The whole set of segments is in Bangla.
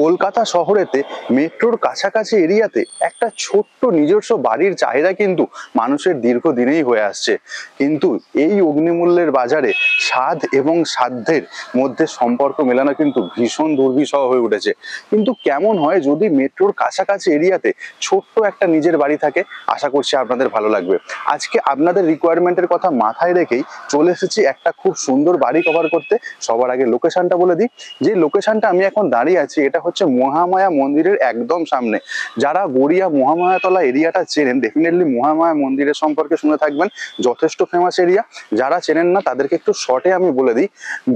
কলকাতা শহরেতে মেট্রোর কাছাকাছি এরিয়াতে একটা ছোট্ট নিজস্ব বাড়ির চাহিদা কিন্তু মানুষের দীর্ঘদিনেই হয়ে আসছে কিন্তু এই অগ্নিমূল্যের বাজারে স্বাদ এবং সাধ্যের মধ্যে সম্পর্ক মেলানো কিন্তু ভীষণ দুর্বিষহ হয়ে উঠেছে কিন্তু কেমন হয় যদি মেট্রোর কাছাকাছি এরিয়াতে ছোট্ট একটা নিজের বাড়ি থাকে আশা করছি আপনাদের ভালো লাগবে আজকে আপনাদের রিকোয়ারমেন্টের কথা মাথায় রেখেই চলে এসেছি একটা খুব সুন্দর বাড়ি কভার করতে সবার আগে লোকেশনটা বলে দিই যে লোকেশনটা আমি এখন দাঁড়িয়ে আছি এটা হচ্ছে মহামায়া মন্দিরের একদম সামনে যারা গড়িয়া মহামায়াতলা এরিয়াটা চেনেন ডেফিনেটলি মহামায়া মন্দিরের সম্পর্কে শুনে থাকবেন যথেষ্ট ফেমাস এরিয়া যারা চেনেন না তাদেরকে একটু শর্ট শর্টে আমি বলে দিই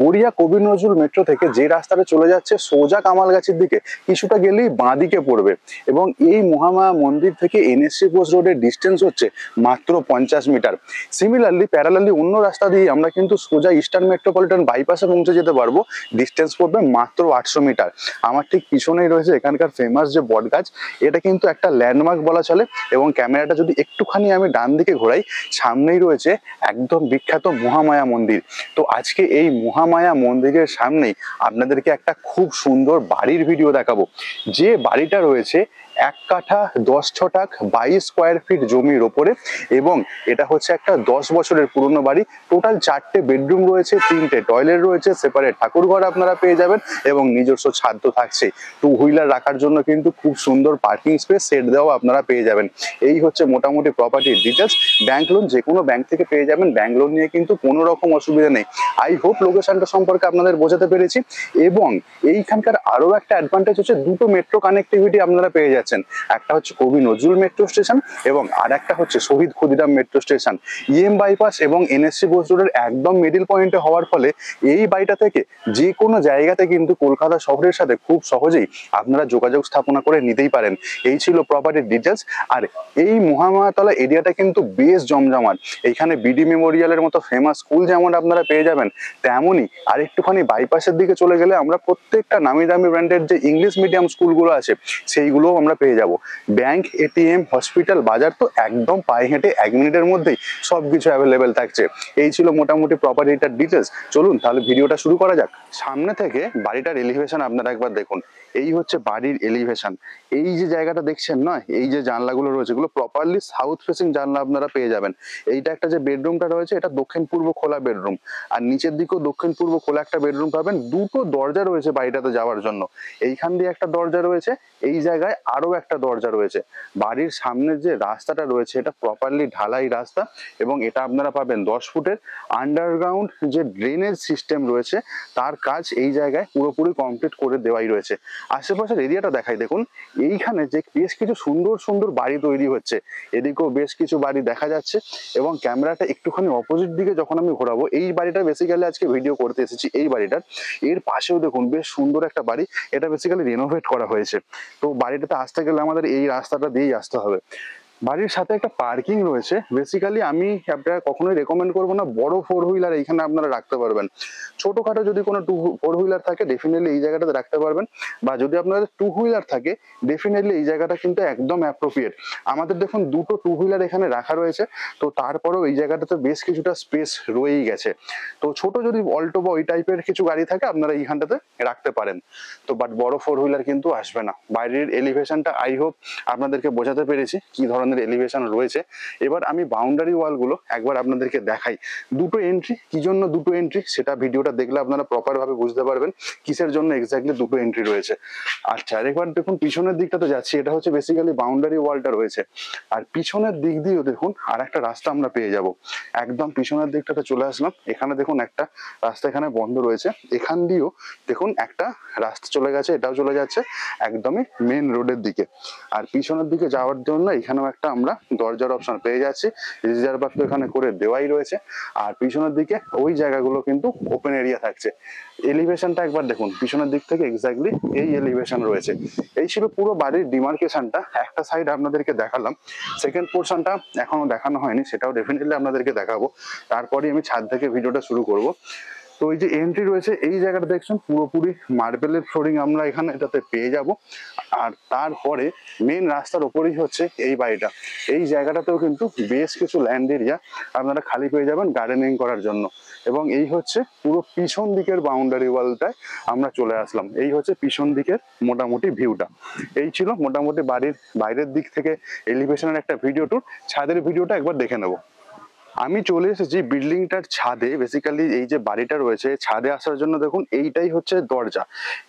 গড়িয়া কবি নজরুল মেট্রো থেকে যে রাস্তাটা চলে যাচ্ছে সোজা কামাল গাছের দিকে কিছুটা গেলেই বাঁ দিকে পড়বে এবং এই মহামায়া মন্দির থেকে এনএসসি পোস্ট রোডের ডিস্টেন্স হচ্ছে মাত্র পঞ্চাশ মিটার সিমিলারলি প্যারালালি অন্য রাস্তা দিয়ে আমরা কিন্তু সোজা ইস্টার্ন মেট্রোপলিটন বাইপাসে পৌঁছে যেতে পারবো ডিস্টেন্স পড়বে মাত্র আটশো মিটার আমার ঠিক পিছনেই রয়েছে এখানকার ফেমাস যে বট গাছ এটা কিন্তু একটা ল্যান্ডমার্ক বলা চলে এবং ক্যামেরাটা যদি একটুখানি আমি ডান দিকে ঘোরাই সামনেই রয়েছে একদম বিখ্যাত মহামায়া মন্দির তো আজকে এই মহামায়া মন্দিরের সামনেই আপনাদেরকে একটা খুব সুন্দর বাড়ির ভিডিও দেখাবো যে বাড়িটা রয়েছে এক কাঠা দশ ছটাক বাইশ স্কোয়ার ফিট জমির ওপরে এবং এটা হচ্ছে একটা দশ বছরের পুরনো বাড়ি টোটাল চারটে বেডরুম রয়েছে তিনটে টয়লেট রয়েছে সেপারেট ঠাকুরঘর আপনারা পেয়ে যাবেন এবং নিজস্ব ছাদ তো থাকছে টু হুইলার রাখার জন্য কিন্তু খুব সুন্দর পার্কিং স্পেস সেট দেওয়া আপনারা পেয়ে যাবেন এই হচ্ছে মোটামুটি প্রপার্টির ডিটেলস ব্যাংক লোন যে কোনো ব্যাংক থেকে পেয়ে যাবেন ব্যাংক লোন নিয়ে কিন্তু কোনো রকম অসুবিধা নেই আই হোপ লোকেশনটা সম্পর্কে আপনাদের বোঝাতে পেরেছি এবং এইখানকার আরও একটা অ্যাডভান্টেজ হচ্ছে দুটো মেট্রো কানেক্টিভিটি আপনারা পেয়ে যাচ্ছেন আছেন একটা হচ্ছে কবি নজরুল মেট্রো স্টেশন এবং আর একটা হচ্ছে Shahid Khudiram metro station EM bypass এবং এনএসসি বোস রোডের একদম মিডিল পয়েন্টে হওয়ার ফলে এই বাড়িটা থেকে যে কোনো জায়গাতে কিন্তু কলকাতা শহরের সাথে খুব সহজেই আপনারা যোগাযোগ স্থাপনা করে নিতেই পারেন এই ছিল প্রপার্টির ডিটেলস আর এই মহামায়াতলা এরিয়াটা কিন্তু বেশ জমজমাট এখানে বিডি মেমোরিয়ালের মতো ফেমাস স্কুল যেমন আপনারা পেয়ে যাবেন তেমনই আর একটুখানি বাইপাসের দিকে চলে গেলে আমরা প্রত্যেকটা নামি দামি ব্র্যান্ডের যে ইংলিশ মিডিয়াম স্কুলগুলো আছে সেইগুলোও আমরা আমরা পেয়ে যাব ব্যাংক এটিএম হসপিটাল বাজার তো একদম পায়ে হেঁটে এক মিনিটের মধ্যেই সব কিছু অ্যাভেলেবেল থাকছে এই ছিল মোটামুটি প্রপার্টিটার ডিটেলস চলুন তাহলে ভিডিওটা শুরু করা যাক সামনে থেকে বাড়িটার এলিভেশন আপনারা একবার দেখুন এই হচ্ছে বাড়ির এলিভেশন এই যে জায়গাটা দেখছেন না এই যে জানলাগুলো রয়েছে এগুলো প্রপারলি সাউথ ফেসিং জানলা আপনারা পেয়ে যাবেন এইটা একটা যে বেডরুমটা রয়েছে এটা দক্ষিণ পূর্ব খোলা বেডরুম আর নিচের দিকেও দক্ষিণ পূর্ব খোলা একটা বেডরুম পাবেন দুটো দরজা রয়েছে বাড়িটাতে যাওয়ার জন্য এইখান দিয়ে একটা দরজা রয়েছে এই জায়গায় আর আরও একটা দরজা রয়েছে বাড়ির সামনে যে রাস্তাটা রয়েছে এটা প্রপারলি ঢালাই রাস্তা এবং এটা আপনারা পাবেন দশ ফুটের আন্ডারগ্রাউন্ড যে ড্রেনেজ সিস্টেম রয়েছে তার কাজ এই জায়গায় পুরোপুরি কমপ্লিট করে দেওয়াই রয়েছে আশেপাশের এরিয়াটা দেখাই দেখুন এইখানে যে বেশ কিছু সুন্দর সুন্দর বাড়ি তৈরি হচ্ছে এদিকেও বেশ কিছু বাড়ি দেখা যাচ্ছে এবং ক্যামেরাটা একটুখানি অপোজিট দিকে যখন আমি ঘোরাবো এই বাড়িটা বেসিক্যালি আজকে ভিডিও করতে এসেছি এই বাড়িটার এর পাশেও দেখুন বেশ সুন্দর একটা বাড়ি এটা বেসিক্যালি রেনোভেট করা হয়েছে তো বাড়িটাতে আসতে আসতে গেলে আমাদের এই রাস্তাটা দিয়েই আসতে হবে বাড়ির সাথে একটা পার্কিং রয়েছে বেসিক্যালি আমি আপনারা কখনোই রেকমেন্ড করবো না বড় ফোর হুইলার এইখানে আপনারা রাখতে পারবেন ছোটোখাটো যদি কোনো টু ফোর হুইলার থাকে ডেফিনেটলি এই জায়গাটাতে রাখতে পারবেন বা যদি আপনাদের টু হুইলার থাকে ডেফিনেটলি এই জায়গাটা কিন্তু একদম অ্যাপ্রোপ্রিয়েট আমাদের দেখুন দুটো টু হুইলার এখানে রাখা রয়েছে তো তারপরেও এই জায়গাটাতে বেশ কিছুটা স্পেস রয়েই গেছে তো ছোট যদি অল্টো বা ওই টাইপের কিছু গাড়ি থাকে আপনারা এইখানটাতে রাখতে পারেন তো বাট বড় ফোর হুইলার কিন্তু আসবে না বাইরের এলিভেশনটা আই হোপ আপনাদেরকে বোঝাতে পেরেছি কি ধরনের ধরনের এলিভেশন রয়েছে এবার আমি বাউন্ডারি ওয়ালগুলো একবার আপনাদেরকে দেখাই দুটো এন্ট্রি কি জন্য দুটো এন্ট্রি সেটা ভিডিওটা দেখলে আপনারা প্রপারভাবে বুঝতে পারবেন কিসের জন্য এক্স্যাক্টলি দুটো এন্ট্রি রয়েছে আচ্ছা আর একবার দেখুন পিছনের দিকটা তো যাচ্ছি এটা হচ্ছে বেসিক্যালি বাউন্ডারি ওয়ালটা রয়েছে আর পিছনের দিক দিয়েও দেখুন আর একটা রাস্তা আমরা পেয়ে যাব একদম পিছনের দিকটাতে চলে আসলাম এখানে দেখুন একটা রাস্তা এখানে বন্ধ রয়েছে এখান দিয়েও দেখুন একটা রাস্তা চলে গেছে এটাও চলে যাচ্ছে একদমই মেন রোডের দিকে আর পিছনের দিকে যাওয়ার জন্য এখানেও একটা আমরা দরজার অপশন পেয়ে যাচ্ছি রিজার্ভ তো এখানে করে দেওয়াই রয়েছে আর পিছনের দিকে ওই জায়গাগুলো কিন্তু ওপেন এরিয়া থাকছে এলিভেশনটা একবার দেখুন পিছনের দিক থেকে এক্স্যাক্টলি এই এলিভেশন রয়েছে এই ছিল পুরো বাড়ির ডিমার্কেশনটা একটা সাইড আপনাদেরকে দেখালাম সেকেন্ড পোর্শনটা এখনো দেখানো হয়নি সেটাও ডেফিনেটলি আপনাদেরকে দেখাবো তারপরেই আমি ছাদ থেকে ভিডিওটা শুরু করব তো এই যে এন্ট্রি রয়েছে এই জায়গাটা দেখছেন পুরোপুরি মার্বেলের ফ্লোরিং আমরা এখানে এটাতে পেয়ে যাব আর তারপরে মেন রাস্তার ওপরেই হচ্ছে এই বাড়িটা এই জায়গাটাতেও কিন্তু বেশ কিছু ল্যান্ড এরিয়া আপনারা খালি পেয়ে যাবেন গার্ডেনিং করার জন্য এবং এই হচ্ছে পুরো পিছন দিকের বাউন্ডারি ওয়ালটায় আমরা চলে আসলাম এই হচ্ছে পিছন দিকের মোটামুটি ভিউটা এই ছিল মোটামুটি বাড়ির বাইরের দিক থেকে এলিভেশনের একটা ভিডিও ট্যুর ছাদের ভিডিওটা একবার দেখে নেবো আমি চলে এসেছি বিল্ডিংটার ছাদে বেসিক্যালি এই যে বাড়িটা রয়েছে ছাদে আসার জন্য দেখুন এইটাই হচ্ছে দরজা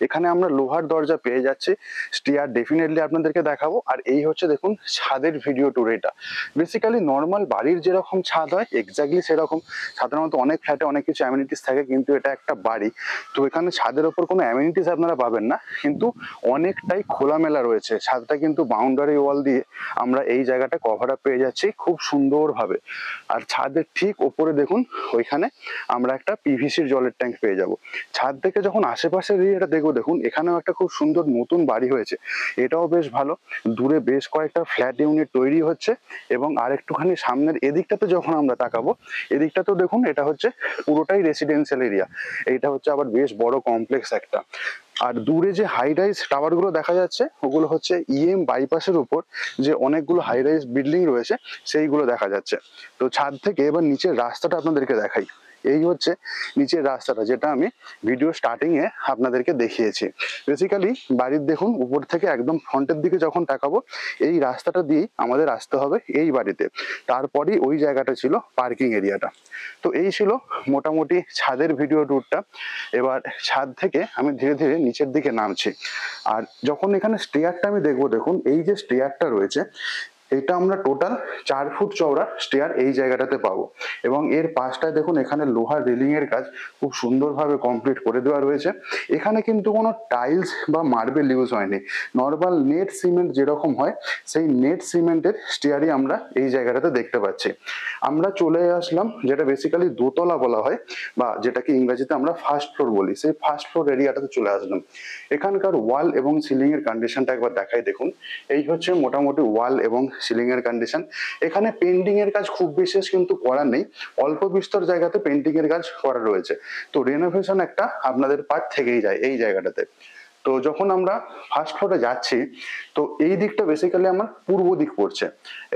এখানে আমরা লোহার দরজা পেয়ে যাচ্ছি স্টিয়ার ডেফিনেটলি আপনাদেরকে দেখাবো আর এই হচ্ছে দেখুন ছাদের ভিডিও ট্যুর এটা বেসিক্যালি নর্মাল বাড়ির যেরকম ছাদ হয় এক্স্যাক্টলি সেরকম সাধারণত অনেক ফ্ল্যাটে অনেক কিছু অ্যামিনিটিস থাকে কিন্তু এটা একটা বাড়ি তো এখানে ছাদের ওপর কোনো অ্যামিনিটিস আপনারা পাবেন না কিন্তু অনেকটাই খোলামেলা রয়েছে ছাদটা কিন্তু বাউন্ডারি ওয়াল দিয়ে আমরা এই জায়গাটা কভার আপ পেয়ে যাচ্ছি খুব সুন্দরভাবে আর ছাদের ঠিক ওপরে দেখুন ওইখানে আমরা একটা পিভিসির জলের ট্যাঙ্ক পেয়ে যাব ছাদ থেকে যখন আশেপাশের এরিয়াটা দেখবো দেখুন এখানেও একটা খুব সুন্দর নতুন বাড়ি হয়েছে এটাও বেশ ভালো দূরে বেশ কয়েকটা ফ্ল্যাট ইউনিট তৈরি হচ্ছে এবং আরেকটুখানি সামনের এদিকটাতে যখন আমরা তাকাবো এদিকটাতেও দেখুন এটা হচ্ছে পুরোটাই রেসিডেন্সিয়াল এরিয়া এইটা হচ্ছে আবার বেশ বড় কমপ্লেক্স একটা আর দূরে যে হাই রাইজ টাওয়ারগুলো দেখা যাচ্ছে ওগুলো হচ্ছে ইএম e বাইপাসের উপর যে অনেকগুলো হাই রাইজ বিল্ডিং রয়েছে সেইগুলো দেখা যাচ্ছে তো ছাদ থেকে এবার নিচের রাস্তাটা আপনাদেরকে দেখাই এই হচ্ছে নিচের রাস্তাটা যেটা আমি ভিডিও স্টার্টিংয়ে আপনাদেরকে দেখিয়েছি বেসিক্যালি বাড়ির দেখুন উপর থেকে একদম ফ্রন্টের দিকে যখন তাকাবো এই রাস্তাটা দিয়েই আমাদের আসতে হবে এই বাড়িতে তারপরেই ওই জায়গাটা ছিল পার্কিং এরিয়াটা তো এই ছিল মোটামুটি ছাদের ভিডিও ট্যুরটা এবার ছাদ থেকে আমি ধীরে ধীরে নিচের দিকে নামছি আর যখন এখানে স্টেয়ারটা আমি দেখবো দেখুন এই যে স্টেয়ারটা রয়েছে এটা আমরা টোটাল চার ফুট চওড়া স্টেয়ার এই জায়গাটাতে পাবো এবং এর পাশটায় দেখুন এখানে লোহার রেলিং এর কাজ খুব সুন্দরভাবে কমপ্লিট করে দেওয়া রয়েছে এখানে কিন্তু কোনো টাইলস বা মার্বেল ইউজ হয়নি নর্মাল নেট সিমেন্ট যেরকম হয় সেই নেট সিমেন্টের স্টেয়ারই আমরা এই জায়গাটাতে দেখতে পাচ্ছি আমরা চলে আসলাম যেটা বেসিক্যালি দোতলা বলা হয় বা যেটাকে ইংরেজিতে আমরা ফার্স্ট ফ্লোর বলি সেই ফার্স্ট ফ্লোর এরিয়াটাতে চলে আসলাম এখানকার ওয়াল এবং সিলিং এর কন্ডিশনটা একবার দেখাই দেখুন এই হচ্ছে মোটামুটি ওয়াল এবং সিলিংয়ের কন্ডিশন এখানে পেন্টিংয়ের কাজ খুব বিশেষ কিন্তু করা নেই অল্প বিস্তর জায়গাতে পেন্টিংয়ের কাজ করা রয়েছে তো রেনোভেশন একটা আপনাদের পার্ট থেকেই যায় এই জায়গাটাতে তো যখন আমরা ফার্স্ট ফ্লোরে যাচ্ছি তো এই দিকটা বেসিক্যালি আমার পূর্ব দিক পড়ছে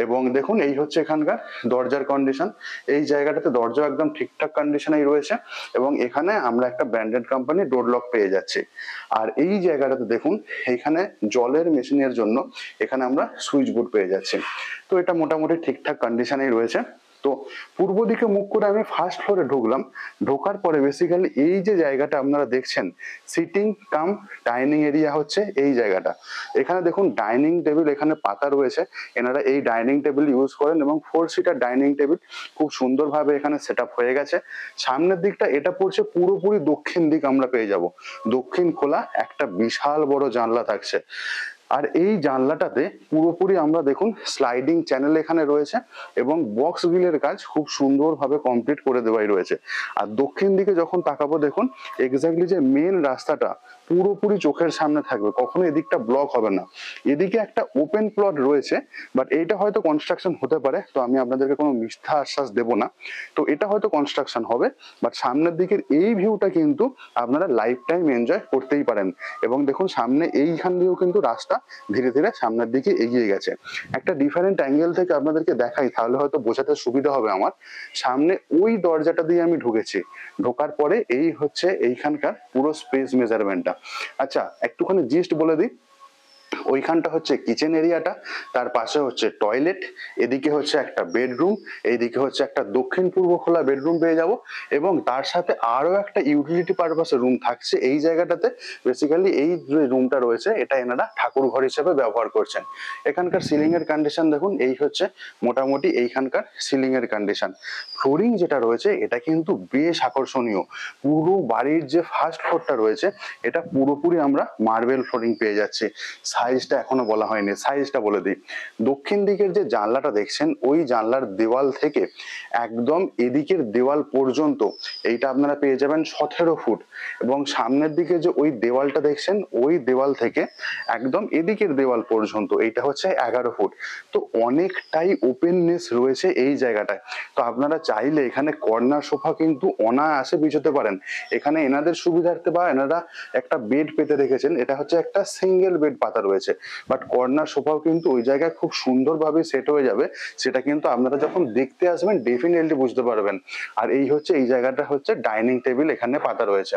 এবং দেখুন এই হচ্ছে এখানকার দরজার কন্ডিশন এই জায়গাটাতে দরজা একদম ঠিকঠাক কন্ডিশনেই রয়েছে এবং এখানে আমরা একটা ব্র্যান্ডেড কোম্পানি ডোর লক পেয়ে যাচ্ছি আর এই জায়গাটাতে দেখুন এখানে জলের মেশিনের জন্য এখানে আমরা সুইচ বোর্ড পেয়ে যাচ্ছি তো এটা মোটামুটি ঠিকঠাক কন্ডিশনেই রয়েছে তো পূর্ব দিকে মুখ করে আমি ফার্স্ট ফ্লোরে ঢুকলাম ঢোকার পরে বেসিক্যালি এই যে জায়গাটা আপনারা দেখছেন সিটিং কাম ডাইনিং এরিয়া হচ্ছে এই জায়গাটা এখানে দেখুন ডাইনিং টেবিল এখানে পাতা রয়েছে এনারা এই ডাইনিং টেবিল ইউজ করেন এবং ফোর সিটার ডাইনিং টেবিল খুব সুন্দরভাবে এখানে সেট হয়ে গেছে সামনের দিকটা এটা পড়ছে পুরোপুরি দক্ষিণ দিক আমরা পেয়ে যাব দক্ষিণ খোলা একটা বিশাল বড় জানলা থাকছে আর এই জানলাটাতে পুরোপুরি আমরা দেখুন স্লাইডিং চ্যানেল এখানে রয়েছে এবং বক্স গ্রিলের কাজ খুব সুন্দরভাবে কমপ্লিট করে দেওয়াই রয়েছে আর দক্ষিণ দিকে যখন তাকাবো দেখুন এক্স্যাক্টলি যে মেন রাস্তাটা পুরোপুরি চোখের সামনে থাকবে কখনো এদিকটা ব্লক হবে না এদিকে একটা ওপেন প্লট রয়েছে বাট এইটা হয়তো কনস্ট্রাকশন হতে পারে তো আমি আপনাদেরকে কোনো মিথ্যা আশ্বাস দেব না তো এটা হয়তো কনস্ট্রাকশন হবে বাট সামনের দিকের এই ভিউটা কিন্তু আপনারা লাইফ টাইম এনজয় করতেই পারেন এবং দেখুন সামনে এইখান দিয়েও কিন্তু রাস্তা ধীরে ধীরে সামনের দিকে এগিয়ে গেছে একটা ডিফারেন্ট অ্যাঙ্গেল থেকে আপনাদেরকে দেখাই তাহলে হয়তো বোঝাতে সুবিধা হবে আমার সামনে ওই দরজাটা দিয়ে আমি ঢুকেছি ঢোকার পরে এই হচ্ছে এইখানকার পুরো স্পেস মেজারমেন্টটা আচ্ছা একটুখানি জিএসটি বলে দিই ওইখানটা হচ্ছে কিচেন এরিয়াটা তার পাশে হচ্ছে টয়লেট এদিকে হচ্ছে একটা বেডরুম এইদিকে হচ্ছে একটা দক্ষিণ পূর্ব খোলা বেডরুম পেয়ে যাব এবং তার সাথে আরও একটা ইউটিলিটি পারপাসে রুম থাকছে এই জায়গাটাতে বেসিক্যালি এই যে রুমটা রয়েছে এটা এনারা ঠাকুর ঘর হিসেবে ব্যবহার করছেন এখানকার সিলিংয়ের কন্ডিশন দেখুন এই হচ্ছে মোটামুটি এইখানকার সিলিংয়ের কন্ডিশন ফ্লোরিং যেটা রয়েছে এটা কিন্তু বেশ আকর্ষণীয় পুরো বাড়ির যে ফার্স্ট ফ্লোরটা রয়েছে এটা পুরোপুরি আমরা মার্বেল ফ্লোরিং পেয়ে যাচ্ছি সাইজটা এখনো বলা হয়নি সাইজটা বলে দিই দক্ষিণ দিকের যে জানলাটা দেখছেন ওই জানলার দেওয়াল থেকে একদম এদিকের দেওয়াল পর্যন্ত এইটা আপনারা পেয়ে যাবেন সতেরো ফুট এবং সামনের দিকে যে ওই দেওয়ালটা দেখছেন ওই দেওয়াল থেকে একদম এদিকের দেওয়াল পর্যন্ত এইটা হচ্ছে এগারো ফুট তো অনেকটাই ওপেননেস রয়েছে এই জায়গাটায় তো আপনারা চাইলে এখানে কর্নার সোফা কিন্তু অনায়াসে বিছোতে পারেন এখানে এনাদের সুবিধার্থে বা এনারা একটা বেড পেতে রেখেছেন এটা হচ্ছে একটা সিঙ্গেল বেড পাতা রয়েছে বাট কর্নার সোফাও কিন্তু ওই জায়গায় খুব সুন্দরভাবে সেট হয়ে যাবে সেটা কিন্তু আপনারা যখন দেখতে আসবেন ডেফিনেটলি বুঝতে পারবেন আর এই হচ্ছে এই জায়গাটা হচ্ছে ডাইনিং টেবিল এখানে পাতা রয়েছে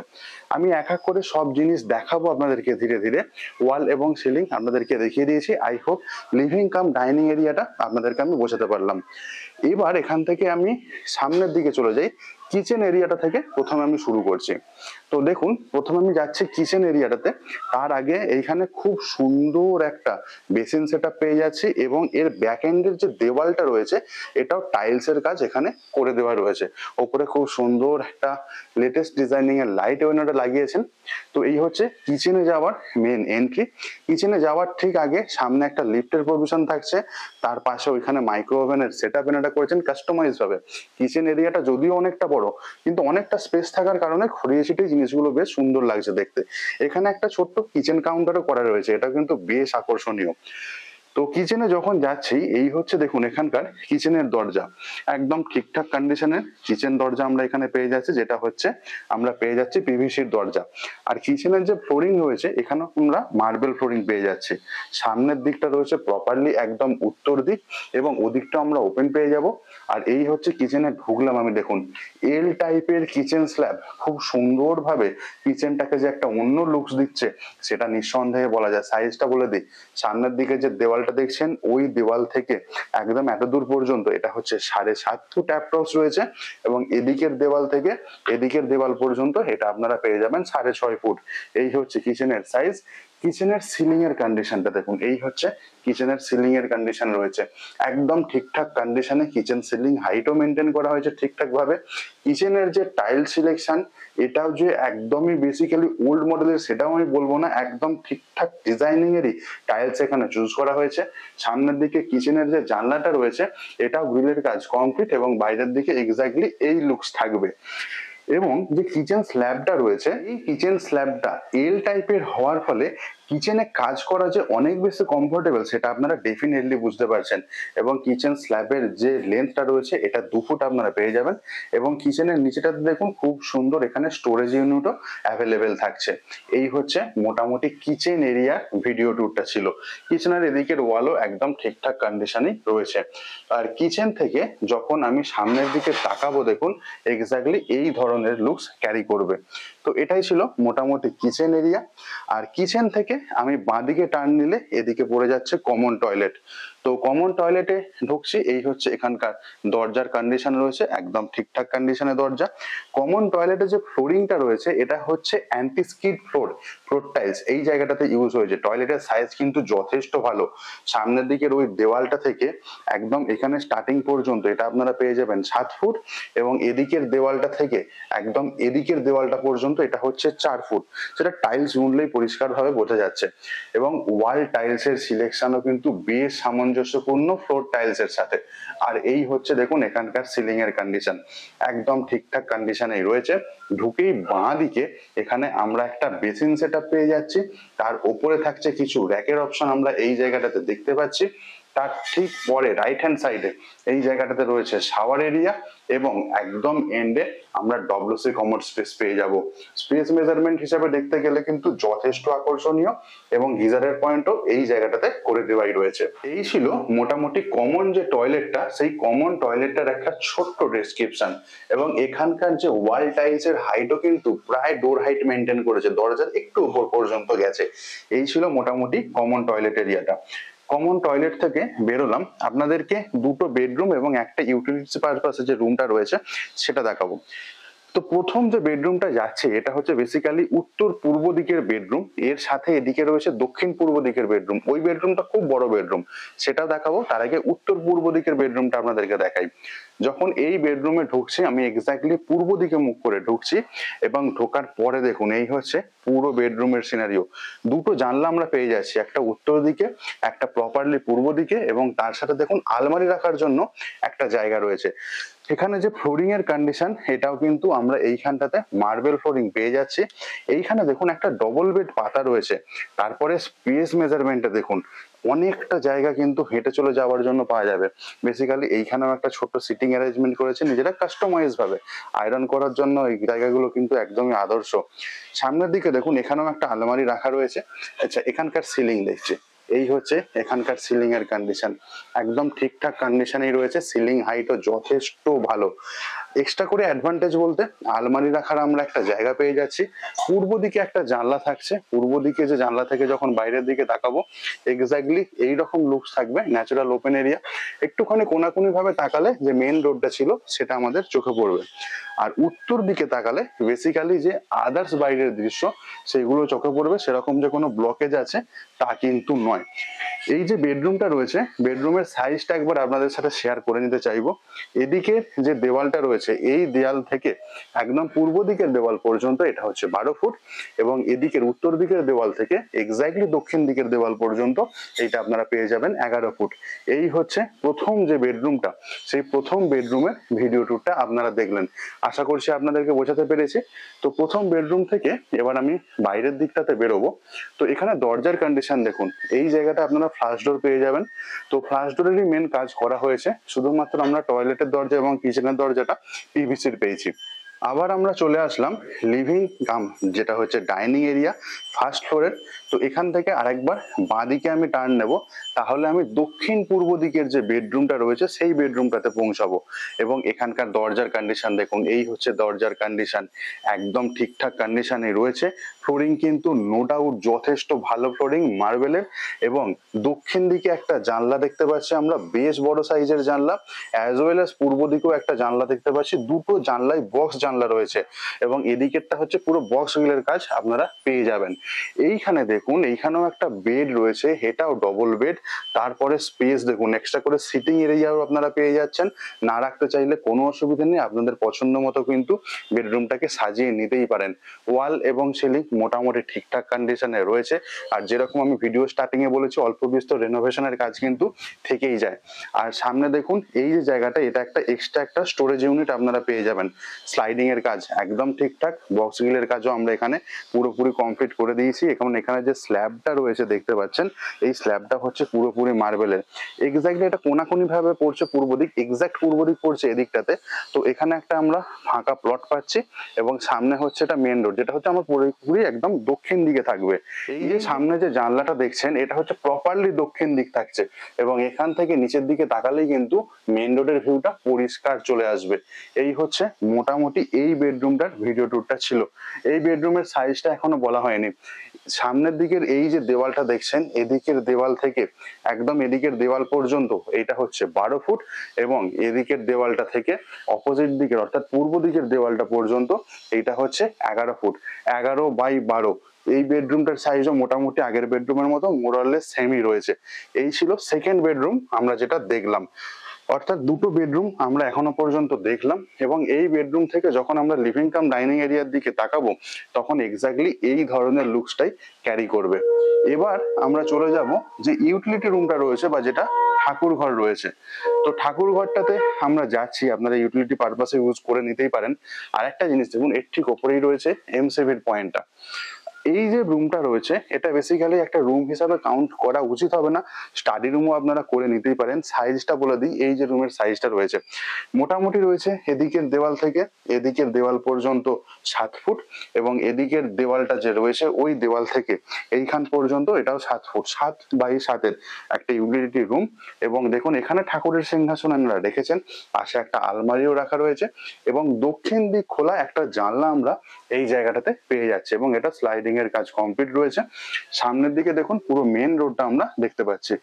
আমি এক এক করে সব জিনিস দেখাবো আপনাদেরকে ধীরে ধীরে ওয়াল এবং সিলিং আপনাদেরকে দেখিয়ে দিয়েছি I hope living cum dining এরিয়াটা আপনাদেরকে আমি বোঝাতে পারলাম এবার এখান থেকে আমি সামনের দিকে চলে যাই কিচেন এরিয়াটা থেকে প্রথমে আমি শুরু করছি তো দেখুন প্রথমে আমি যাচ্ছি কিচেন এরিয়াটাতে তার আগে এইখানে খুব সুন্দর একটা বেসিন সেট পেয়ে যাচ্ছি এবং এর ব্যাক এন্ডের যে দেওয়ালটা রয়েছে এটাও টাইলসের কাজ এখানে করে দেওয়া রয়েছে ওপরে খুব সুন্দর একটা লেটেস্ট ডিজাইনিং এর লাইট ওয়েনারটা লাগিয়েছেন তো এই হচ্ছে কিচেনে যাওয়ার মেন এন্ট্রি কিচেনে যাওয়ার ঠিক আগে সামনে একটা লিফটের প্রভিশন থাকছে তার পাশে ওইখানে মাইক্রো ওভেনের সেট আপ এনাটা করেছেন কাস্টমাইজ ভাবে কিচেন এরিয়াটা যদিও অনেকটা বড় কিন্তু অনেকটা স্পেস থাকার কারণে খড়িয়ে ছিটিয়ে জিনিস জিনিসগুলো বেশ সুন্দর লাগছে দেখতে এখানে একটা ছোট্ট কিচেন কাউন্টারও করা রয়েছে এটা কিন্তু বেশ আকর্ষণীয় তো কিচেনে যখন যাচ্ছি এই হচ্ছে দেখুন এখানকার কিচেনের দরজা একদম ঠিকঠাক কন্ডিশনের কিচেন দরজা আমরা এখানে পেয়ে যাচ্ছি যেটা হচ্ছে আমরা পেয়ে যাচ্ছি পিভিসির দরজা আর কিচেনের যে ফ্লোরিং রয়েছে এখানেও আমরা মার্বেল ফ্লোরিং পেয়ে যাচ্ছি সামনের দিকটা রয়েছে প্রপারলি একদম উত্তর দিক এবং ওদিকটা আমরা ওপেন পেয়ে যাব আর এই হচ্ছে কিচেনে ঢুকলাম আমি দেখুন এল টাইপের কিচেন স্ল্যাব খুব সুন্দরভাবে কিচেনটাকে যে একটা অন্য লুকস দিচ্ছে সেটা নিঃসন্দেহে বলা যায় সাইজটা বলে দিই সামনের দিকে যে দেওয়াল দেওয়ালটা দেখছেন ওই দেওয়াল থেকে একদম এত দূর পর্যন্ত এটা হচ্ছে সাড়ে সাত ফুট অ্যাপ্রক্স রয়েছে এবং এদিকের দেওয়াল থেকে এদিকের দেওয়াল পর্যন্ত এটা আপনারা পেয়ে যাবেন সাড়ে ছয় ফুট এই হচ্ছে কিচেনের সাইজ কিচেনের সিলিং এর কন্ডিশনটা দেখুন এই হচ্ছে কিচেনের সিলিং এর কন্ডিশন রয়েছে একদম ঠিকঠাক কন্ডিশনে কিচেন সিলিং হাইটও মেনটেন করা হয়েছে ঠিকঠাক ভাবে কিচেনের যে টাইল সিলেকশন এটাও যে একদমই বেসিক্যালি ওল্ড মডেলের সেটাও আমি বলবো না একদম ঠিকঠাক ডিজাইনিং এরই টাইলস এখানে চুজ করা হয়েছে সামনের দিকে কিচেনের যে জানলাটা রয়েছে এটাও গ্রিলের কাজ কমপ্লিট এবং বাইরের দিকে এক্স্যাক্টলি এই লুকস থাকবে এবং যে কিচেন স্ল্যাবটা রয়েছে এই কিচেন স্ল্যাবটা এল টাইপের হওয়ার ফলে কিচেনে কাজ করা যে অনেক বেশি কমফোর্টেবল সেটা আপনারা ডেফিনেটলি বুঝতে পারছেন এবং কিচেন স্ল্যাবের যে লেন্থটা রয়েছে এটা দু ফুট আপনারা পেয়ে যাবেন এবং কিচেনের নিচেটাতে দেখুন খুব সুন্দর এখানে স্টোরেজ ইউনিটও অ্যাভেলেবেল থাকছে এই হচ্ছে মোটামুটি কিচেন এরিয়ার ভিডিও ট্যুরটা ছিল কিচেনের এদিকের ওয়ালও একদম ঠিকঠাক কন্ডিশনেই রয়েছে আর কিচেন থেকে যখন আমি সামনের দিকে তাকাবো দেখুন এক্স্যাক্টলি এই ধরনের ধরনের লুকস ক্যারি করবে তো এটাই ছিল মোটামুটি কিচেন এরিয়া আর কিচেন থেকে আমি বাঁদিকে টার্ন নিলে এদিকে পড়ে যাচ্ছে কমন টয়লেট তো কমন টয়লেটে ঢুকছি এই হচ্ছে এখানকার দরজার কন্ডিশন রয়েছে একদম ঠিকঠাক কন্ডিশনে দরজা কমন টয়লেটে যে ফ্লোরিংটা রয়েছে এটা হচ্ছে অ্যান্টিস্কিড ফ্লোর ফ্লোর টাইলস এই জায়গাটাতে ইউজ হয়েছে টয়লেটের সাইজ কিন্তু যথেষ্ট ভালো সামনের দিকের ওই দেওয়ালটা থেকে একদম এখানে স্টার্টিং পর্যন্ত এটা আপনারা পেয়ে যাবেন সাত ফুট এবং এদিকের দেওয়ালটা থেকে একদম এদিকের দেওয়ালটা পর্যন্ত এটা হচ্ছে চার ফুট সেটা টাইলস গুনলেই পরিষ্কারভাবে বোঝা যাচ্ছে এবং ওয়াল টাইলসের সিলেকশনও কিন্তু বেশ সামঞ্জ সামঞ্জস্যপূর্ণ ফ্লোর টাইলস এর সাথে আর এই হচ্ছে দেখুন এখানকার সিলিং এর কন্ডিশন একদম ঠিকঠাক কন্ডিশনেই রয়েছে ঢুকেই বাঁ দিকে এখানে আমরা একটা বেসিন সেট পেয়ে যাচ্ছি তার ওপরে থাকছে কিছু র্যাকের অপশন আমরা এই জায়গাটাতে দেখতে পাচ্ছি তার ঠিক পরে রাইট হ্যান্ড সাইডে এই জায়গাটাতে রয়েছে শাওয়ার এরিয়া এবং একদম এন্ডে আমরা ডব্লিউসি কমন স্পেস পেয়ে যাব স্পেস মেজারমেন্ট হিসাবে দেখতে গেলে কিন্তু যথেষ্ট আকর্ষণীয় এবং গিজারের পয়েন্টও এই জায়গাটাতে করে দেওয়াই রয়েছে এই ছিল মোটামুটি কমন যে টয়লেটটা সেই কমন টয়লেটটার একটা ছোট্ট ডেসক্রিপশন এবং এখানকার যে ওয়াল টাইলসের হাইটও কিন্তু প্রায় ডোর হাইট মেনটেন করেছে দরজার একটু উপর পর্যন্ত গেছে এই ছিল মোটামুটি কমন টয়লেট এরিয়াটা কমন টয়লেট থেকে বেরোলাম আপনাদেরকে দুটো বেডরুম এবং একটা ইউটিলিটি পারপাসে যে রুমটা রয়েছে সেটা দেখাবো তো প্রথম যে বেডরুমটা যাচ্ছে এটা হচ্ছে বেসিক্যালি উত্তর পূর্ব দিকের বেডরুম এর সাথে এদিকে রয়েছে দক্ষিণ পূর্ব দিকের বেডরুম ওই বেডরুমটা খুব বড় বেডরুম সেটা দেখাবো তার আগে উত্তর পূর্ব দিকের বেডরুমটা আপনাদেরকে দেখাই যখন এই বেডরুমে ঢুকছি আমি এক্স্যাক্টলি পূর্ব দিকে মুখ করে ঢুকছি এবং ঢোকার পরে দেখুন এই হচ্ছে পুরো বেডরুমের সিনারিও দুটো জানলা আমরা পেয়ে যাচ্ছি একটা উত্তর দিকে একটা প্রপারলি পূর্ব দিকে এবং তার সাথে দেখুন আলমারি রাখার জন্য একটা জায়গা রয়েছে এখানে যে ফ্লোরিং এর কন্ডিশন এটাও কিন্তু আমরা এইখানটাতে মার্বেল ফ্লোরিং পেয়ে যাচ্ছি এইখানে দেখুন একটা ডবল বেড পাতা রয়েছে তারপরে স্পেস মেজারমেন্টটা দেখুন অনেকটা জায়গা কিন্তু হেঁটে চলে যাওয়ার জন্য পাওয়া যাবে বেসিক্যালি এইখানেও একটা ছোট্ট সিটিং অ্যারেঞ্জমেন্ট করেছে নিজেরা কাস্টমাইজ ভাবে আয়রন করার জন্য এই জায়গাগুলো কিন্তু একদমই আদর্শ সামনের দিকে দেখুন এখানেও একটা আলমারি রাখা রয়েছে আচ্ছা এখানকার সিলিং দেখছি এই হচ্ছে এখানকার সিলিং এর কন্ডিশন একদম ঠিকঠাক কন্ডিশনেই রয়েছে সিলিং হাইটও যথেষ্ট ভালো এক্সট্রা করে অ্যাডভান্টেজ বলতে আলমারি রাখার আমরা একটা জায়গা পেয়ে যাচ্ছি পূর্ব দিকে একটা জানলা থাকছে পূর্ব দিকে যে জানলা থেকে যখন বাইরের দিকে তাকাবো এক্স্যাক্টলি এইরকম লুকস থাকবে ন্যাচারাল ওপেন এরিয়া একটুখানি কোনাকুনি ভাবে তাকালে যে মেন রোডটা ছিল সেটা আমাদের চোখে পড়বে আর উত্তর দিকে তাকালে বেসিক্যালি যে আদার্স বাইরের দৃশ্য সেগুলো চোখে পড়বে সেরকম যে কোনো ব্লকেজ আছে তা কিন্তু নয় এই যে বেডরুমটা রয়েছে বেডরুমের সাইজটা একবার আপনাদের সাথে শেয়ার করে নিতে চাইবো এদিকে যে দেওয়ালটা রয়েছে এই দেয়াল থেকে একদম পূর্ব দিকের দেওয়াল পর্যন্ত এটা হচ্ছে বারো ফুট এবং এদিকের উত্তর দিকের দেওয়াল থেকে এক্স্যাক্টলি দক্ষিণ দিকের দেওয়াল পর্যন্ত এইটা আপনারা পেয়ে যাবেন এগারো ফুট এই হচ্ছে প্রথম যে বেডরুমটা সেই প্রথম বেডরুমের ভিডিও ট্যুরটা আপনারা দেখলেন আশা করছি আপনাদেরকে বোঝাতে পেরেছি তো প্রথম বেডরুম থেকে এবার আমি বাইরের দিকটাতে বেরোবো তো এখানে দরজার কন্ডিশন দেখুন এই জায়গাটা আপনারা ফ্লাশ ডোর পেয়ে যাবেন তো ফ্লাশ ডোরেরই মেন কাজ করা হয়েছে শুধুমাত্র আমরা টয়লেটের দরজা এবং কিচেনের দরজাটা পিভিসির পেয়েছি আবার আমরা চলে আসলাম লিভিং গাম যেটা হচ্ছে ডাইনিং এরিয়া ফার্স্ট ফ্লোরের তো এখান থেকে আরেকবার বাঁদিকে আমি টার্ন নেব তাহলে আমি দক্ষিণ পূর্ব দিকের যে বেডরুমটা রয়েছে সেই বেডরুমটাতে পৌঁছাবো এবং এখানকার দরজার কন্ডিশন দেখুন এই হচ্ছে দরজার কন্ডিশন একদম ঠিকঠাক কন্ডিশনে রয়েছে ফ্লোরিং কিন্তু নো ডাউট যথেষ্ট ভালো ফ্লোরিং মার্বেলের এবং দক্ষিণ দিকে একটা জানলা দেখতে পাচ্ছি আমরা বেশ বড় সাইজের জানলা অ্যাজ ওয়েল অ্যাজ পূর্ব দিকেও একটা জানলা দেখতে পাচ্ছি দুটো জানলায় বক্স জানলা রয়েছে এবং এদিকেরটা হচ্ছে পুরো বক্স গ্রিলের কাজ আপনারা পেয়ে যাবেন এইখানে দেখুন এইখানেও একটা বেড রয়েছে হেটাও ডবল বেড তারপরে স্পেস দেখুন এক্সট্রা করে সিটিং এরিয়াও আপনারা পেয়ে যাচ্ছেন না রাখতে চাইলে কোনো অসুবিধা নেই আপনাদের পছন্দ মতো কিন্তু বেডরুমটাকে সাজিয়ে নিতেই পারেন ওয়াল এবং সিলিং মোটামুটি ঠিকঠাক কন্ডিশনে রয়েছে আর যেরকম আমি ভিডিও স্টার্টিংয়ে বলেছি অল্প বিস্তর রেনোভেশনের কাজ কিন্তু থেকেই যায় আর সামনে দেখুন এই যে জায়গাটা এটা একটা এক্সট্রা একটা স্টোরেজ ইউনিট আপনারা পেয়ে যাবেন স্লাইডিং এর কাজ একদম ঠিকঠাক বক্স কাজও আমরা এখানে পুরোপুরি কমপ্লিট করে দিয়েছি এখন এখানে যে স্ল্যাবটা রয়েছে দেখতে পাচ্ছেন এই স্ল্যাবটা হচ্ছে পুরোপুরি মার্বেলের এক্স্যাক্টলি এটা কোনাকুনি ভাবে পড়ছে পূর্ব দিক এক্স্যাক্ট পূর্ব দিক পড়ছে এদিকটাতে তো এখানে একটা আমরা ফাঁকা প্লট পাচ্ছি এবং সামনে হচ্ছে এটা মেন রোড যেটা হচ্ছে আমার পুরোপুরি একদম দক্ষিণ দিকে থাকবে এই যে সামনে যে জানলাটা দেখছেন এটা হচ্ছে প্রপারলি দক্ষিণ দিক থাকছে এবং এখান থেকে নিচের দিকে তাকালেই কিন্তু মেন রোডের ভিউটা পরিষ্কার চলে আসবে এই হচ্ছে মোটামুটি এই বেডরুমটার ভিডিও টুরটা ছিল এই বেডরুমের সাইজটা এখনো বলা হয়নি সামনের দিকের এই যে দেওয়ালটা দেখছেন এদিকের দেওয়াল থেকে একদম এদিকের দেওয়াল পর্যন্ত এটা হচ্ছে বারো ফুট এবং এদিকের দেওয়ালটা থেকে অপোজিট দিকের অর্থাৎ পূর্ব দিকের দেওয়ালটা পর্যন্ত এটা হচ্ছে এগারো ফুট এগারো বাই বারো এই বেডরুমটার সাইজও মোটামুটি আগের বেডরুমের মতো মোরালের সেমই রয়েছে এই ছিল সেকেন্ড বেডরুম আমরা যেটা দেখলাম অর্থাৎ দুটো বেডরুম আমরা এখনো পর্যন্ত দেখলাম এবং এই বেডরুম থেকে যখন আমরা লিভিং কাম ডাইনিং এরিয়ার দিকে তাকাবো তখন এক্স্যাক্টলি এই ধরনের লুকসটাই ক্যারি করবে এবার আমরা চলে যাব যে ইউটিলিটি রুমটা রয়েছে বা যেটা ঠাকুর ঘর রয়েছে তো ঠাকুর ঘরটাতে আমরা যাচ্ছি আপনারা ইউটিলিটি পারপাসে ইউজ করে নিতেই পারেন আর একটা জিনিস দেখুন এর ঠিক ওপরেই রয়েছে এম সেভের পয়েন্টটা এই যে রুমটা রয়েছে এটা বেসিক্যালি একটা রুম হিসাবে কাউন্ট করা উচিত হবে না স্টাডি রুমও আপনারা করে নিতেই পারেন সাইজটা বলে দিই এই যে রুমের সাইজটা রয়েছে মোটামুটি রয়েছে এদিকের দেওয়াল থেকে এদিকের দেওয়াল পর্যন্ত সাত ফুট এবং এদিকের দেওয়ালটা যে রয়েছে ওই দেওয়াল থেকে এইখান পর্যন্ত এটাও সাত ফুট সাত বাই সাতের একটা ইউটিলিটি রুম এবং দেখুন এখানে ঠাকুরের সিংহাসন আমরা রেখেছেন পাশে একটা আলমারিও রাখা রয়েছে এবং দক্ষিণ দিক খোলা একটা জানলা আমরা এই জায়গাটাতে পেয়ে যাচ্ছি এবং এটা স্লাইডিং এর কাজ কমপ্লিট রয়েছে সামনের দিকে দেখুন পুরো মেন রোডটা আমরা দেখতে পাচ্ছি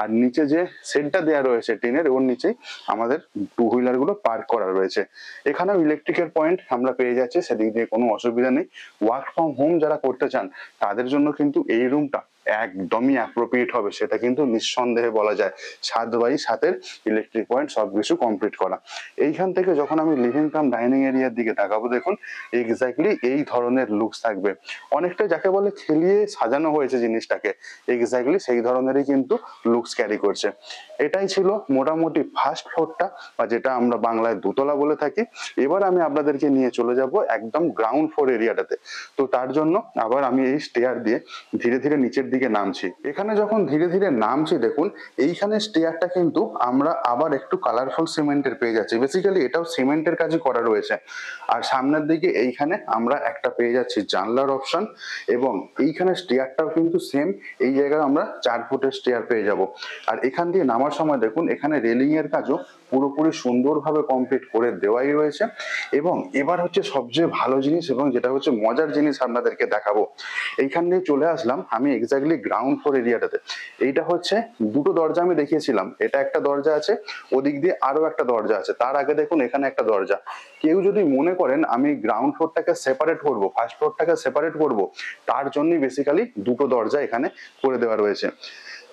আর নিচে যে সেটটা দেয়া রয়েছে টিনের ওর নিচেই আমাদের টু হুইলার গুলো পার্ক করা রয়েছে এখানেও ইলেকট্রিকের পয়েন্ট আমরা পেয়ে যাচ্ছি সেদিক দিয়ে কোনো অসুবিধা নেই ওয়ার্ক ফ্রম হোম যারা করতে চান তাদের জন্য কিন্তু এই রুমটা একদমই অ্যাপ্রোপ্রিয়েট হবে সেটা কিন্তু নিঃসন্দেহে বলা যায় সাত বাই সাতের ইলেকট্রিক পয়েন্ট সব কিছু কমপ্লিট করা এইখান থেকে যখন আমি লিভিং কাম ডাইনিং এরিয়ার দিকে তাকাবো দেখুন এক্স্যাক্টলি এই ধরনের লুকস থাকবে অনেকটা যাকে বলে খেলিয়ে সাজানো হয়েছে জিনিসটাকে এক্স্যাক্টলি সেই ধরনেরই কিন্তু লুকস ক্যারি করছে এটাই ছিল মোটামুটি ফার্স্ট ফ্লোরটা বা যেটা আমরা বাংলায় দুতলা বলে থাকি এবার আমি আপনাদেরকে নিয়ে চলে যাব একদম গ্রাউন্ড ফ্লোর এরিয়াটাতে তো তার জন্য আবার আমি এই স্টেয়ার দিয়ে ধীরে ধীরে নিচের দিকে দিকে নামছি এখানে যখন ধীরে ধীরে নামছি দেখুন এইখানে স্টেয়ারটা কিন্তু আমরা আবার একটু কালারফুল সিমেন্টের পেয়ে যাচ্ছি বেসিক্যালি এটাও সিমেন্টের কাজই করা রয়েছে আর সামনের দিকে এইখানে আমরা একটা পেয়ে যাচ্ছি জানলার অপশন এবং এইখানে স্টেয়ারটাও কিন্তু সেম এই জায়গায় আমরা চার ফুটের স্টেয়ার পেয়ে যাব আর এখান দিয়ে নামার সময় দেখুন এখানে রেলিং এর কাজও পুরোপুরি সুন্দরভাবে কমপ্লিট করে দেওয়াই রয়েছে এবং এবার হচ্ছে সবচেয়ে ভালো জিনিস এবং যেটা হচ্ছে মজার জিনিস আপনাদেরকে দেখাবো এইখান দিয়ে চলে আসলাম আমি এক্স্যাক্টলি গ্রাউন্ড ফ্লোর এরিয়াটাতে এইটা হচ্ছে দুটো দরজা আমি দেখিয়েছিলাম এটা একটা দরজা আছে ওদিক দিয়ে আরও একটা দরজা আছে তার আগে দেখুন এখানে একটা দরজা কেউ যদি মনে করেন আমি গ্রাউন্ড ফ্লোরটাকে সেপারেট করবো ফার্স্ট ফ্লোরটাকে সেপারেট করবো তার জন্যই বেসিক্যালি দুটো দরজা এখানে করে দেওয়া রয়েছে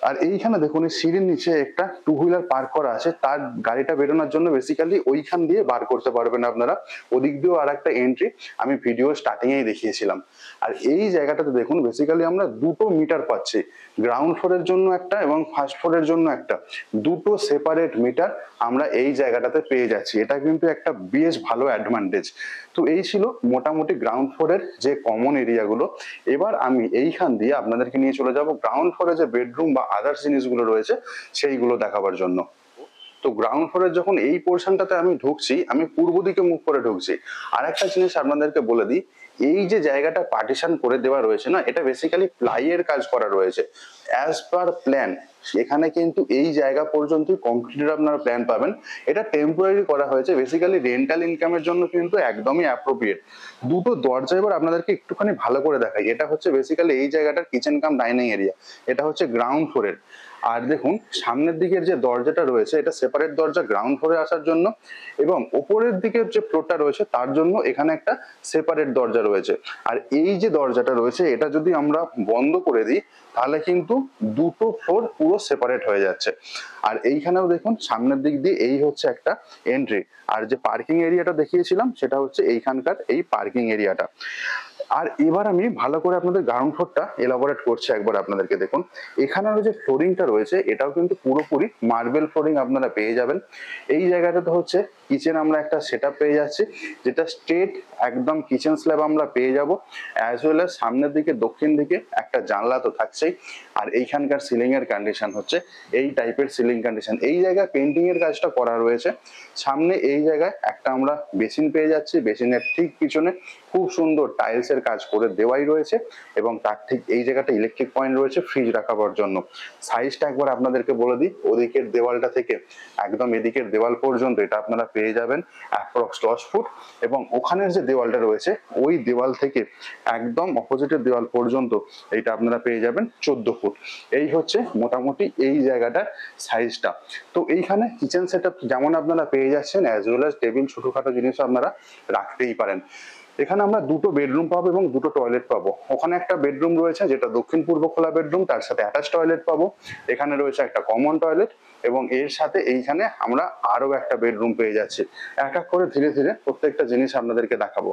আর এইখানে দেখুন এই সিঁড়ির নিচে একটা টু হুইলার পার্ক করা আছে তার গাড়িটা বেরোনোর জন্য বেসিক্যালি ওইখান দিয়ে বার করতে পারবেন আপনারা ওদিক দিয়েও আর একটা এন্ট্রি আমি ভিডিও এই দেখিয়েছিলাম আর এই জায়গাটাতে দেখুন বেসিক্যালি আমরা দুটো মিটার পাচ্ছি গ্রাউন্ড ফ্লোরের জন্য একটা এবং ফার্স্ট ফ্লোরের জন্য একটা দুটো সেপারেট মিটার আমরা এই জায়গাটাতে পেয়ে যাচ্ছি এটা কিন্তু একটা বেশ ভালো অ্যাডভান্টেজ তো এই ছিল মোটামুটি গ্রাউন্ড ফ্লোরের যে কমন এরিয়াগুলো এবার আমি এইখান দিয়ে আপনাদেরকে নিয়ে চলে যাব গ্রাউন্ড ফ্লোরে যে বেডরুম বা আদার্স জিনিসগুলো রয়েছে সেইগুলো দেখাবার জন্য তো গ্রাউন্ড ফ্লোরের যখন এই পোর্শনটাতে আমি ঢুকছি আমি পূর্ব দিকে মুখ করে ঢুকছি আর একটা জিনিস আপনাদেরকে বলে দিই এই যে জায়গাটা পার্টিশন করে দেওয়া রয়েছে না এটা বেসিক্যালি প্লাইয়ের কাজ করা রয়েছে অ্যাজ পার প্ল্যান এখানে কিন্তু এই জায়গা পর্যন্ত কংক্রিটের আপনারা প্ল্যান পাবেন এটা টেম্পোরারি করা হয়েছে বেসিক্যালি রেন্টাল ইনকামের জন্য কিন্তু একদমই অ্যাপ্রোপ্রিয়েট দুটো দরজা এবার আপনাদেরকে একটুখানি ভালো করে দেখাই এটা হচ্ছে বেসিক্যালি এই জায়গাটার কিচেন কাম ডাইনিং এরিয়া এটা হচ্ছে গ্রাউন্ড ফ্লোরের আর দেখুন সামনের দিকের যে দরজাটা রয়েছে এটা সেপারেট দরজা গ্রাউন্ড ফ্লোরে আসার জন্য এবং ওপরের দিকের যে ফ্লোরটা রয়েছে তার জন্য এখানে একটা সেপারেট দরজা রয়েছে আর এই যে দরজাটা রয়েছে এটা যদি আমরা বন্ধ করে দিই তাহলে কিন্তু দুটো ফ্লোর পুরো সেপারেট হয়ে যাচ্ছে আর এইখানেও দেখুন সামনের দিক দিয়ে এই হচ্ছে একটা এন্ট্রি আর যে পার্কিং এরিয়াটা দেখিয়েছিলাম সেটা হচ্ছে এইখানকার এই পার্কিং এরিয়াটা আর এবার আমি ভালো করে আপনাদের গ্রাউন্ড ফ্লোরটা এলাবোরেট করছি একবার আপনাদেরকে দেখুন এখানে যে ফ্লোরিংটা রয়েছে এটাও কিন্তু পুরোপুরি মার্বেল ফ্লোরিং আপনারা পেয়ে যাবেন এই জায়গাটাতে হচ্ছে কিচেন আমরা একটা সেট পেয়ে যাচ্ছি যেটা স্ট্রেট একদম কিচেন স্ল্যাব আমরা পেয়ে যাব অ্যাজ ওয়েল এস সামনের দিকে দক্ষিণ দিকে একটা জানলা তো থাকছেই আর এইখানকার সিলিংয়ের কন্ডিশন হচ্ছে এই টাইপের সিলিং কন্ডিশন এই জায়গায় পেন্টিংয়ের কাজটা করা রয়েছে সামনে এই জায়গায় একটা আমরা বেসিন পেয়ে যাচ্ছি বেসিনের ঠিক পিছনে খুব সুন্দর টাইলসের কাজ করে দেওয়াই রয়েছে এবং তার ঠিক এই জায়গাটা ইলেকট্রিক পয়েন্ট রয়েছে ফ্রিজ রাখাবার জন্য সাইজটা একবার আপনাদেরকে বলে দিই ওদিকের দেওয়ালটা থেকে একদম এদিকের দেওয়াল পর্যন্ত এটা আপনারা পেয়ে যাবেন অ্যাপ্রক্স দশ ফুট এবং ওখানের যে দেওয়ালটা রয়েছে ওই দেওয়াল থেকে একদম অপোজিটের দেওয়াল পর্যন্ত এইটা আপনারা পেয়ে যাবেন চোদ্দ ফুট এই হচ্ছে মোটামুটি এই জায়গাটার সাইজটা তো এইখানে কিচেন সেট যেমন আপনারা পেয়ে যাচ্ছেন অ্যাজ ওয়েল অ্যাজ টেবিল ছোটোখাটো জিনিসও আপনারা রাখতেই পারেন এখানে আমরা দুটো বেডরুম পাবো এবং দুটো টয়লেট পাবো ওখানে একটা বেডরুম রয়েছে যেটা দক্ষিণ পূর্ব খোলা বেডরুম তার সাথে অ্যাটাচ টয়লেট পাবো এখানে রয়েছে একটা কমন টয়লেট এবং এর সাথে এইখানে আমরা আরও একটা বেডরুম পেয়ে যাচ্ছি এক এক করে ধীরে ধীরে প্রত্যেকটা জিনিস আপনাদেরকে দেখাবো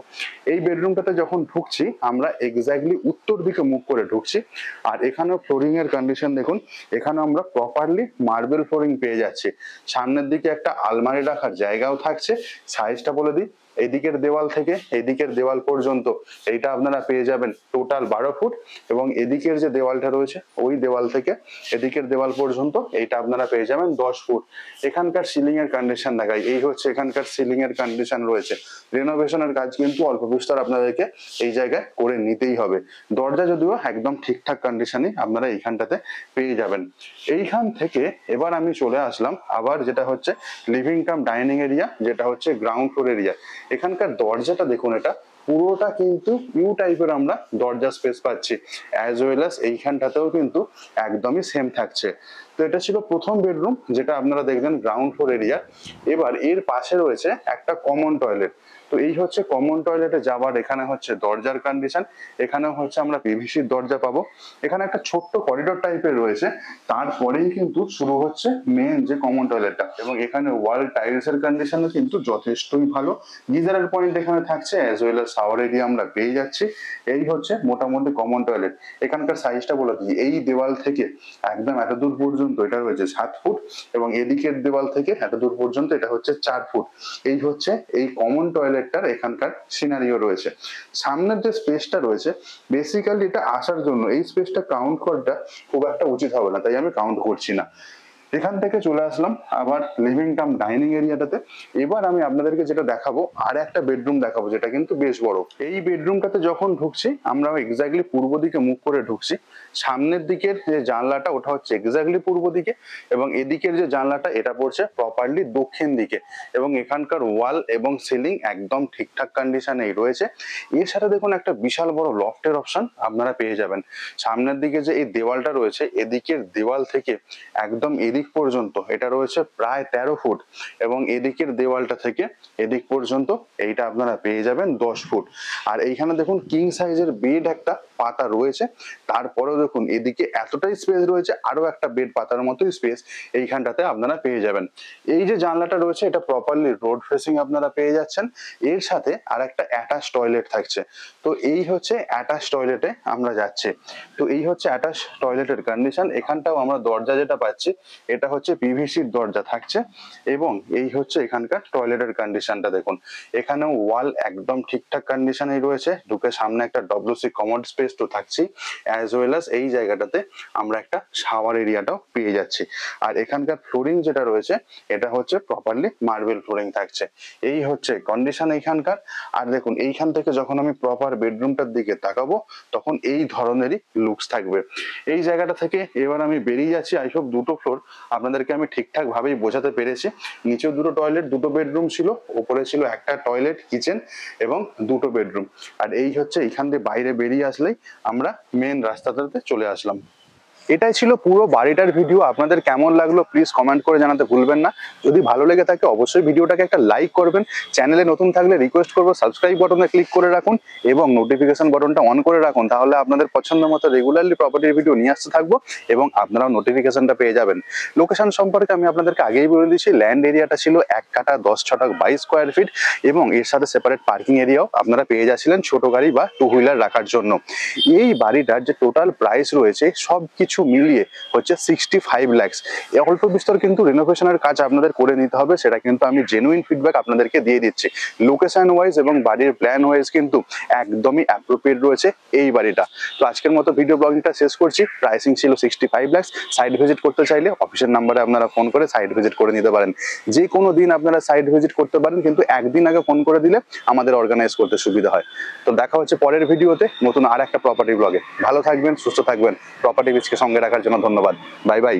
এই বেডরুমটাতে যখন ঢুকছি আমরা এক্স্যাক্টলি উত্তর দিকে মুখ করে ঢুকছি আর এখানেও ফ্লোরিংয়ের কন্ডিশন দেখুন এখানে আমরা প্রপারলি মার্বেল ফ্লোরিং পেয়ে যাচ্ছি সামনের দিকে একটা আলমারি রাখার জায়গাও থাকছে সাইজটা বলে দিই এদিকের দেওয়াল থেকে এদিকের দেওয়াল পর্যন্ত এইটা আপনারা পেয়ে যাবেন টোটাল বারো ফুট এবং এদিকের যে দেওয়ালটা রয়েছে ওই দেওয়াল থেকে এদিকের দেওয়াল পর্যন্ত এইটা আপনারা পেয়ে যাবেন দশ ফুট এখানকার সিলিং এর কন্ডিশন দেখাই এই হচ্ছে এখানকার সিলিং এর কন্ডিশন রয়েছে রেনোভেশনের কাজ কিন্তু অল্প বিস্তর আপনাদেরকে এই জায়গায় করে নিতেই হবে দরজা যদিও একদম ঠিকঠাক কন্ডিশনে আপনারা এইখানটাতে পেয়ে যাবেন এইখান থেকে এবার আমি চলে আসলাম আবার যেটা হচ্ছে লিভিং কাম ডাইনিং এরিয়া যেটা হচ্ছে গ্রাউন্ড ফ্লোর এরিয়া এখানকার দরজাটা দেখুন এটা পুরোটা কিন্তু ইউ টাইপের আমরা দরজা স্পেস পাচ্ছি অ্যাজ ওয়েল এস এইখানটাতেও কিন্তু একদমই সেম থাকছে তো এটা ছিল প্রথম বেডরুম যেটা আপনারা দেখবেন গ্রাউন্ড ফ্লোর এরিয়া এবার এর পাশে রয়েছে একটা কমন টয়লেট তো এই হচ্ছে কমন টয়লেটে যাওয়ার এখানে হচ্ছে দরজার কন্ডিশন এখানেও হচ্ছে আমরা পিভিসির দরজা পাবো এখানে একটা ছোট্ট করিডোর টাইপের রয়েছে তারপরেই কিন্তু শুরু হচ্ছে মেন যে কমন টয়লেটটা এবং এখানে ওয়াল টাইলস এর কন্ডিশনও কিন্তু যথেষ্টই ভালো গিজারের পয়েন্ট এখানে থাকছে as well as shower area আমরা পেয়ে যাচ্ছি এই হচ্ছে মোটামুটি কমন টয়লেট এখানকার সাইজটা বলে দিই এই দেওয়াল থেকে একদম এত দূর পর্যন্ত এটা রয়েছে সাত ফুট এবং এদিকের দেওয়াল থেকে এত দূর পর্যন্ত এটা হচ্ছে চার ফুট এই হচ্ছে এই কমন টয়লেট সুন্দর এখানকার সিনারিও রয়েছে সামনের যে স্পেসটা রয়েছে বেসিক্যালি এটা আসার জন্য এই স্পেসটা কাউন্ট করাটা খুব একটা উচিত হবে না তাই আমি কাউন্ট করছি না এখান থেকে চলে আসলাম আবার লিভিং কাম ডাইনিং এরিয়াটাতে এবার আমি আপনাদেরকে যেটা দেখাবো আর একটা বেডরুম দেখাবো যেটা কিন্তু বেশ বড় এই বেডরুমটাতে যখন ঢুকছি আমরা এক্সাক্টলি পূর্ব দিকে মুখ করে ঢুকছি সামনের দিকের যে জানলাটা ওটা হচ্ছে এক্স্যাক্টলি পূর্ব দিকে এবং এদিকের যে জানলাটা এটা পড়ছে প্রপারলি দক্ষিণ দিকে এবং এখানকার ওয়াল এবং সিলিং একদম ঠিকঠাক কন্ডিশনেই রয়েছে এছাড়া দেখুন একটা বিশাল বড় লফটের অপশন আপনারা পেয়ে যাবেন সামনের দিকে যে এই দেওয়ালটা রয়েছে এদিকের দেওয়াল থেকে একদম এদিক পর্যন্ত এটা রয়েছে প্রায় তেরো ফুট এবং এদিকের দেওয়ালটা থেকে এদিক পর্যন্ত এইটা আপনারা পেয়ে যাবেন দশ ফুট আর এইখানে দেখুন কিং সাইজের বেড একটা পাতা রয়েছে তারপরেও দেখুন এদিকে এতটাই স্পেস রয়েছে আরও একটা বেড পাতার মতোই স্পেস এইখানটাতে আপনারা পেয়ে যাবেন এই যে জানলাটা রয়েছে এটা প্রপারলি রোড ফেসিং আপনারা পেয়ে যাচ্ছেন এর সাথে আর একটা অ্যাটাচ টয়লেট থাকছে তো এই হচ্ছে অ্যাটাচ টয়লেটে আমরা যাচ্ছি তো এই হচ্ছে অ্যাটাচ টয়লেটের কন্ডিশন এখানটাও আমরা দরজা যেটা পাচ্ছি এটা হচ্ছে পিভিসির দরজা থাকছে এবং এই হচ্ছে এখানকার টয়লেটের কন্ডিশনটা দেখুন এখানেও ওয়াল একদম ঠিকঠাক কন্ডিশনেই রয়েছে ঢুকে সামনে একটা ডব্লিউসি কমন স্পেস টু থাকছি অ্যাজ ওয়েল অ্যাজ এই জায়গাটাতে আমরা একটা শাওয়ার এরিয়াটাও পেয়ে যাচ্ছি আর এখানকার ফ্লোরিং যেটা রয়েছে এটা হচ্ছে প্রপারলি মার্বেল ফ্লোরিং থাকছে এই হচ্ছে কন্ডিশন এখানকার আর দেখুন এইখান থেকে যখন আমি প্রপার বেডরুমটার দিকে তাকাবো তখন এই ধরনেরই লুকস থাকবে এই জায়গাটা থেকে এবার আমি বেরিয়ে যাচ্ছি এইসব দুটো ফ্লোর আপনাদেরকে আমি ঠিকঠাক ভাবেই বোঝাতে পেরেছি নিচেও দুটো টয়লেট দুটো বেডরুম ছিল ওপরে ছিল একটা টয়লেট কিচেন এবং দুটো বেডরুম আর এই হচ্ছে এইখান দিয়ে বাইরে বেরিয়ে আসলেই আমরা মেন রাস্তাটাতে চলে আসলাম এটাই ছিল পুরো বাড়িটার ভিডিও আপনাদের কেমন লাগলো প্লিজ কমেন্ট করে জানাতে ভুলবেন না যদি ভালো লেগে থাকে অবশ্যই ভিডিওটাকে একটা লাইক করবেন চ্যানেলে নতুন থাকলে রিকোয়েস্ট করবো সাবস্ক্রাইব বটনে ক্লিক করে রাখুন এবং নোটিফিকেশন বটনটা অন করে রাখুন তাহলে আপনাদের পছন্দ মতো রেগুলারলি প্রপার্টির ভিডিও নিয়ে আসতে থাকবো এবং আপনারাও নোটিফিকেশনটা পেয়ে যাবেন লোকেশন সম্পর্কে আমি আপনাদেরকে আগেই বলে দিচ্ছি ল্যান্ড এরিয়াটা ছিল এক কাটা দশ ছটাক বাইশ স্কোয়ার ফিট এবং এর সাথে সেপারেট পার্কিং এরিয়াও আপনারা পেয়ে যাচ্ছিলেন ছোট গাড়ি বা টু হুইলার রাখার জন্য এই বাড়িটার যে টোটাল প্রাইস রয়েছে সব কিছু কিছু মিলিয়ে হচ্ছে সিক্সটি ফাইভ ল্যাক্স অল্প বিস্তর কিন্তু রিনোভেশনের কাজ আপনাদের করে নিতে হবে সেটা কিন্তু আমি জেনুইন ফিডব্যাক আপনাদেরকে দিয়ে দিচ্ছি লোকেশন ওয়াইজ এবং বাড়ির প্ল্যান ওয়াইজ কিন্তু একদমই অ্যাপ্রোপ্রিয়েট রয়েছে এই বাড়িটা তো আজকের মতো ভিডিও ব্লগিংটা শেষ করছি প্রাইসিং ছিল sixty five lakhs site visit করতে চাইলে অফিসের নাম্বারে আপনারা ফোন করে সাইট ভিজিট করে নিতে পারেন যে কোনো দিন আপনারা সাইট ভিজিট করতে পারেন কিন্তু একদিন আগে ফোন করে দিলে আমাদের অর্গানাইজ করতে সুবিধা হয় তো দেখা হচ্ছে পরের ভিডিওতে নতুন আর একটা প্রপার্টি ব্লগে ভালো থাকবেন সুস্থ থাকবেন প্রপার্টি বিচকে সঙ্গে রাখার জন্য ধন্যবাদ বাই বাই